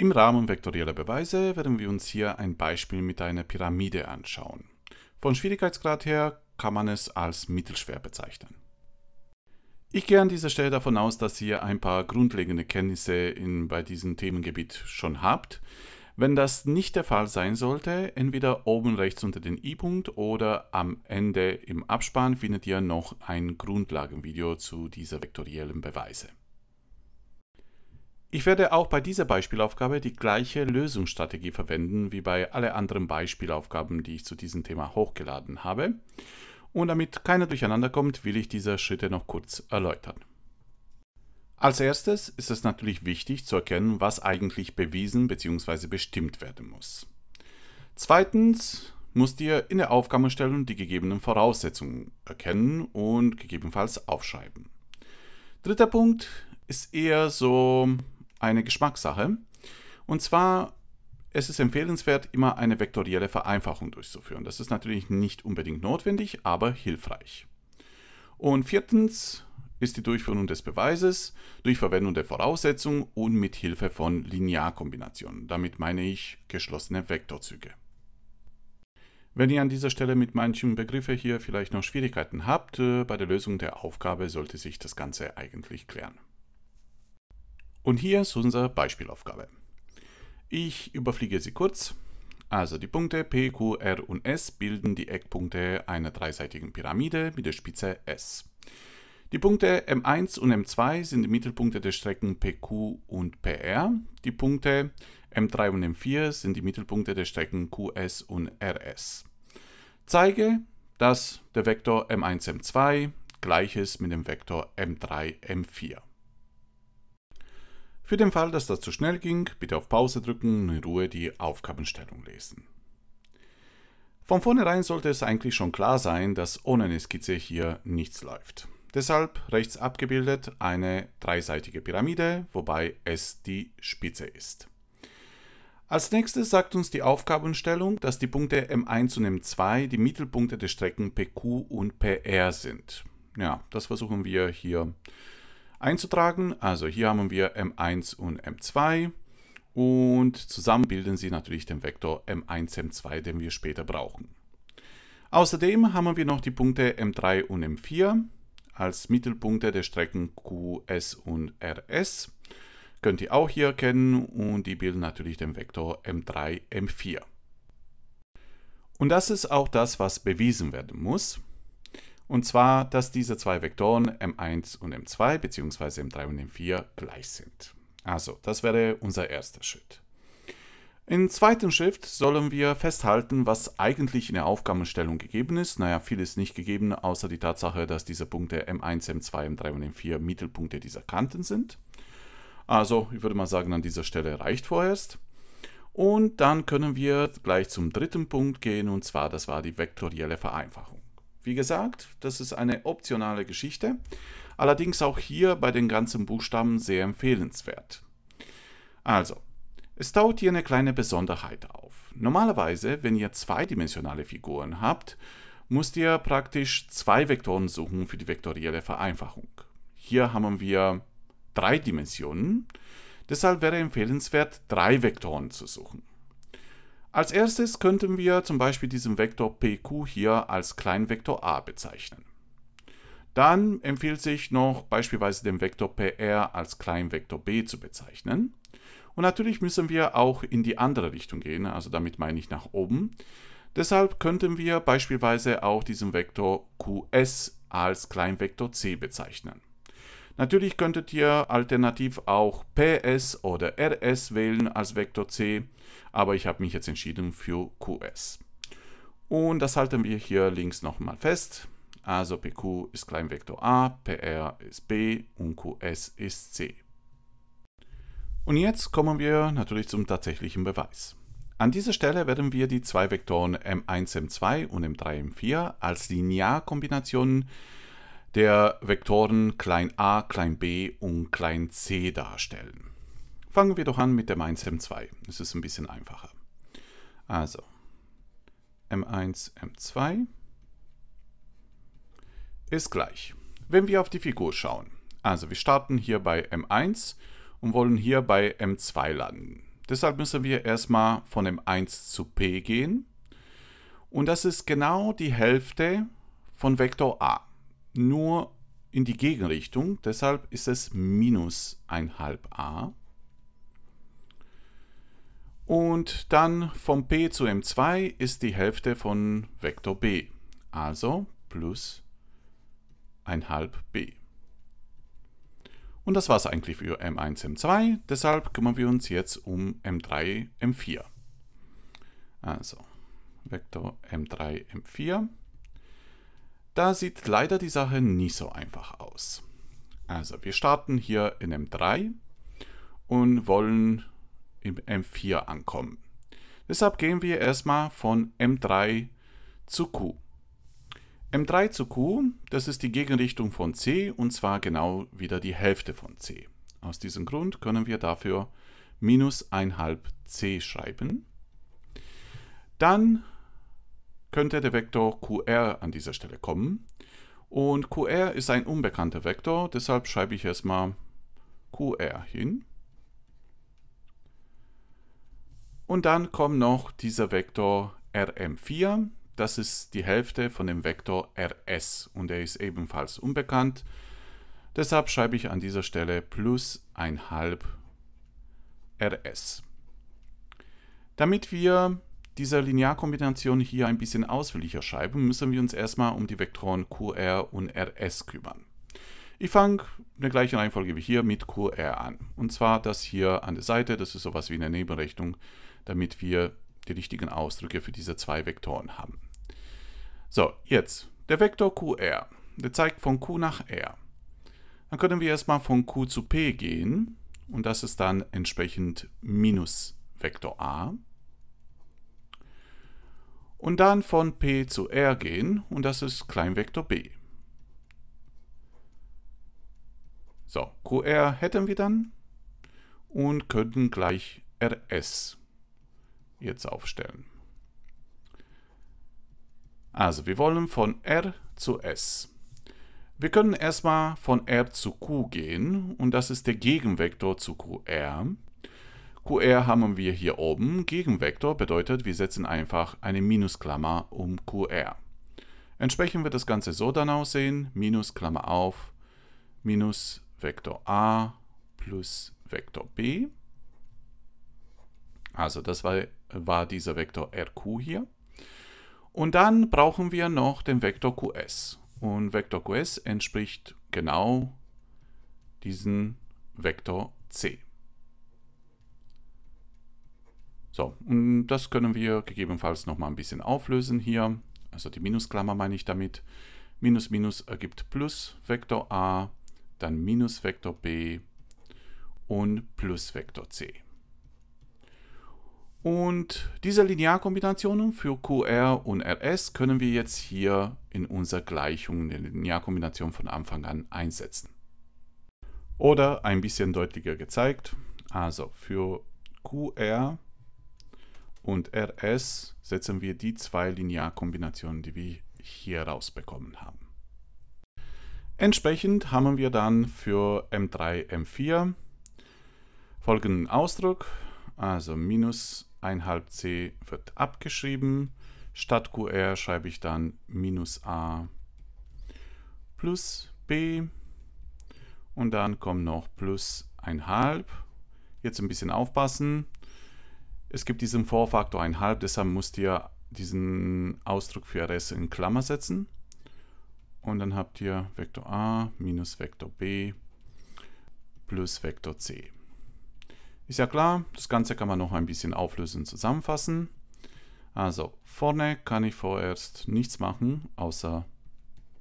Im Rahmen vektorieller Beweise werden wir uns hier ein Beispiel mit einer Pyramide anschauen. Von Schwierigkeitsgrad her kann man es als mittelschwer bezeichnen. Ich gehe an dieser Stelle davon aus, dass ihr ein paar grundlegende Kenntnisse in, bei diesem Themengebiet schon habt. Wenn das nicht der Fall sein sollte, entweder oben rechts unter den i-Punkt oder am Ende im Abspann findet ihr noch ein Grundlagenvideo zu dieser vektoriellen Beweise. Ich werde auch bei dieser Beispielaufgabe die gleiche Lösungsstrategie verwenden wie bei allen anderen Beispielaufgaben, die ich zu diesem Thema hochgeladen habe. Und damit keiner durcheinander kommt, will ich diese Schritte noch kurz erläutern. Als erstes ist es natürlich wichtig zu erkennen, was eigentlich bewiesen bzw. bestimmt werden muss. Zweitens musst ihr in der Aufgabenstellung die gegebenen Voraussetzungen erkennen und gegebenenfalls aufschreiben. Dritter Punkt ist eher so eine Geschmackssache. Und zwar es ist empfehlenswert, immer eine vektorielle Vereinfachung durchzuführen. Das ist natürlich nicht unbedingt notwendig, aber hilfreich. Und viertens ist die Durchführung des Beweises durch Verwendung der Voraussetzungen und mit Hilfe von Linearkombinationen. Damit meine ich geschlossene Vektorzüge. Wenn ihr an dieser Stelle mit manchen Begriffen hier vielleicht noch Schwierigkeiten habt, äh, bei der Lösung der Aufgabe sollte sich das Ganze eigentlich klären. Und hier ist unsere Beispielaufgabe. Ich überfliege sie kurz. Also die Punkte P, Q, R und S bilden die Eckpunkte einer dreiseitigen Pyramide mit der Spitze S. Die Punkte M1 und M2 sind die Mittelpunkte der Strecken PQ und PR. Die Punkte M3 und M4 sind die Mittelpunkte der Strecken QS und RS. Zeige, dass der Vektor M1, M2 gleich ist mit dem Vektor M3, M4. Für den Fall, dass das zu schnell ging, bitte auf Pause drücken und in Ruhe die Aufgabenstellung lesen. Von vornherein sollte es eigentlich schon klar sein, dass ohne eine Skizze hier nichts läuft. Deshalb rechts abgebildet eine dreiseitige Pyramide, wobei es die Spitze ist. Als nächstes sagt uns die Aufgabenstellung, dass die Punkte M1 und M2 die Mittelpunkte der Strecken PQ und PR sind. Ja, das versuchen wir hier zu einzutragen. Also hier haben wir m1 und m2 und zusammen bilden sie natürlich den Vektor m1, m2, den wir später brauchen. Außerdem haben wir noch die Punkte m3 und m4 als Mittelpunkte der Strecken Q, S und RS. Könnt ihr auch hier erkennen und die bilden natürlich den Vektor m3, m4. Und das ist auch das, was bewiesen werden muss. Und zwar, dass diese zwei Vektoren m1 und m2 bzw. m3 und m4 gleich sind. Also, das wäre unser erster Schritt. Im zweiten Schritt sollen wir festhalten, was eigentlich in der Aufgabenstellung gegeben ist. Naja, viel ist nicht gegeben, außer die Tatsache, dass diese Punkte m1, m2, m3 und m4 Mittelpunkte dieser Kanten sind. Also, ich würde mal sagen, an dieser Stelle reicht vorerst. Und dann können wir gleich zum dritten Punkt gehen, und zwar, das war die vektorielle Vereinfachung. Wie gesagt, das ist eine optionale Geschichte, allerdings auch hier bei den ganzen Buchstaben sehr empfehlenswert. Also, es taucht hier eine kleine Besonderheit auf. Normalerweise, wenn ihr zweidimensionale Figuren habt, müsst ihr praktisch zwei Vektoren suchen für die vektorielle Vereinfachung. Hier haben wir drei Dimensionen, deshalb wäre empfehlenswert, drei Vektoren zu suchen. Als erstes könnten wir zum Beispiel diesen Vektor PQ hier als Kleinvektor A bezeichnen. Dann empfiehlt sich noch beispielsweise den Vektor PR als Kleinvektor B zu bezeichnen. Und natürlich müssen wir auch in die andere Richtung gehen, also damit meine ich nach oben. Deshalb könnten wir beispielsweise auch diesen Vektor QS als Kleinvektor C bezeichnen. Natürlich könntet ihr alternativ auch PS oder RS wählen als Vektor C, aber ich habe mich jetzt entschieden für QS. Und das halten wir hier links nochmal fest. Also PQ ist Kleinvektor A, PR ist B und QS ist C. Und jetzt kommen wir natürlich zum tatsächlichen Beweis. An dieser Stelle werden wir die zwei Vektoren m1, m2 und m3, m4 als Linearkombinationen der Vektoren a, b und c darstellen. Fangen wir doch an mit dem 1, m 2. Das ist ein bisschen einfacher. Also, m1, m2 ist gleich. Wenn wir auf die Figur schauen, also wir starten hier bei m1 und wollen hier bei m2 landen. Deshalb müssen wir erstmal von m1 zu p gehen. Und das ist genau die Hälfte von Vektor a nur in die Gegenrichtung, deshalb ist es minus ein halb a Und dann vom p zu m2 ist die Hälfte von Vektor b, also plus ein halb b Und das war es eigentlich für m1, m2, deshalb kümmern wir uns jetzt um m3, m4. Also Vektor m3, m4 da sieht leider die Sache nicht so einfach aus. Also wir starten hier in M3 und wollen im M4 ankommen. Deshalb gehen wir erstmal von M3 zu Q. M3 zu Q, das ist die Gegenrichtung von C und zwar genau wieder die Hälfte von C. Aus diesem Grund können wir dafür minus halb C schreiben. Dann könnte der Vektor QR an dieser Stelle kommen. Und QR ist ein unbekannter Vektor, deshalb schreibe ich erstmal QR hin. Und dann kommt noch dieser Vektor RM4, das ist die Hälfte von dem Vektor RS und er ist ebenfalls unbekannt. Deshalb schreibe ich an dieser Stelle plus ein halb RS. Damit wir dieser Linearkombination hier ein bisschen ausführlicher schreiben, müssen wir uns erstmal um die Vektoren QR und RS kümmern. Ich fange in der gleichen Reihenfolge wie hier mit QR an. Und zwar das hier an der Seite, das ist sowas wie eine Nebenrechnung, damit wir die richtigen Ausdrücke für diese zwei Vektoren haben. So, jetzt der Vektor QR, der zeigt von Q nach R. Dann können wir erstmal von Q zu P gehen und das ist dann entsprechend minus Vektor A und dann von P zu R gehen und das ist Kleinvektor B. So, QR hätten wir dann und könnten gleich RS jetzt aufstellen. Also, wir wollen von R zu S. Wir können erstmal von R zu Q gehen und das ist der Gegenvektor zu QR. QR haben wir hier oben. Gegenvektor bedeutet, wir setzen einfach eine Minusklammer um QR. Entsprechend wird das Ganze so dann aussehen. Minusklammer auf, minus Vektor A plus Vektor B. Also das war, war dieser Vektor RQ hier. Und dann brauchen wir noch den Vektor QS. Und Vektor QS entspricht genau diesem Vektor C. So, und das können wir gegebenenfalls nochmal ein bisschen auflösen hier. Also die Minusklammer meine ich damit. Minus Minus ergibt Plus Vektor A, dann Minus Vektor B und Plus Vektor C. Und diese Linearkombinationen für QR und RS können wir jetzt hier in unserer Gleichung, in der Linearkombination von Anfang an einsetzen. Oder ein bisschen deutlicher gezeigt, also für QR und RS setzen wir die zwei Linearkombinationen, die wir hier rausbekommen haben. Entsprechend haben wir dann für M3, M4 folgenden Ausdruck, also minus 1,5 c wird abgeschrieben, statt QR schreibe ich dann minus a plus b und dann kommt noch plus 1,5. Jetzt ein bisschen aufpassen, es gibt diesen Vorfaktor 1,5, deshalb müsst ihr diesen Ausdruck für RS in Klammer setzen. Und dann habt ihr Vektor A minus Vektor B plus Vektor C. Ist ja klar, das Ganze kann man noch ein bisschen auflösen und zusammenfassen. Also vorne kann ich vorerst nichts machen, außer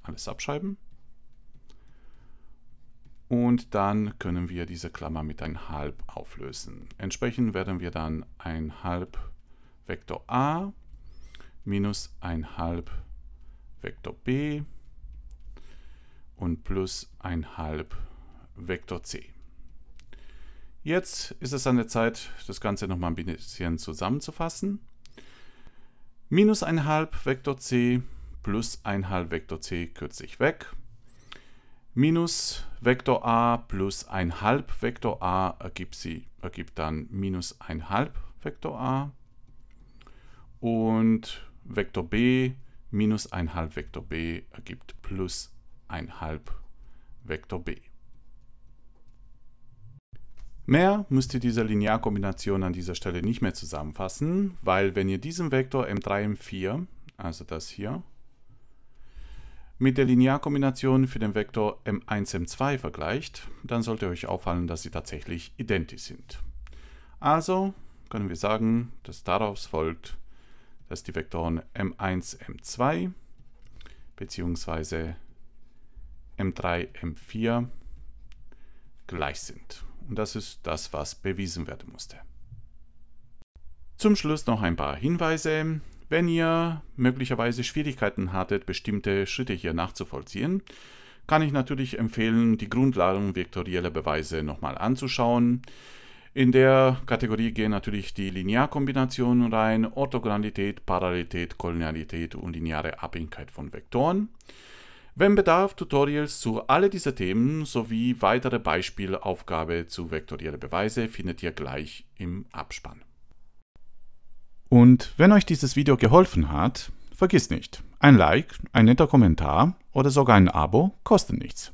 alles abschreiben und dann können wir diese Klammer mit ein halb auflösen. Entsprechend werden wir dann ein halb Vektor a minus ein halb Vektor b und plus ein halb Vektor c. Jetzt ist es an der Zeit, das Ganze nochmal ein bisschen zusammenzufassen. Minus ein halb Vektor c plus ein halb Vektor c kürze ich weg minus Vektor a plus ein halb Vektor a ergibt, sie, ergibt dann minus ein halb Vektor a und Vektor b minus ein halb Vektor b ergibt plus ein halb Vektor b. Mehr müsst ihr diese Linearkombination an dieser Stelle nicht mehr zusammenfassen, weil wenn ihr diesen Vektor m3, m4, also das hier, mit der Linearkombination für den Vektor m1, m2 vergleicht, dann sollte euch auffallen, dass sie tatsächlich identisch sind. Also können wir sagen, dass daraus folgt, dass die Vektoren m1, m2 bzw. m3, m4 gleich sind. Und das ist das, was bewiesen werden musste. Zum Schluss noch ein paar Hinweise. Wenn ihr möglicherweise Schwierigkeiten hattet, bestimmte Schritte hier nachzuvollziehen, kann ich natürlich empfehlen, die Grundlagen vektorieller Beweise nochmal anzuschauen. In der Kategorie gehen natürlich die Linearkombinationen rein, Orthogonalität, Parallelität, Kolonialität und lineare Abhängigkeit von Vektoren. Wenn Bedarf, Tutorials zu alle diese Themen sowie weitere Beispielaufgabe zu vektorieller Beweise findet ihr gleich im Abspann. Und wenn euch dieses Video geholfen hat, vergiss nicht, ein Like, ein netter Kommentar oder sogar ein Abo kosten nichts.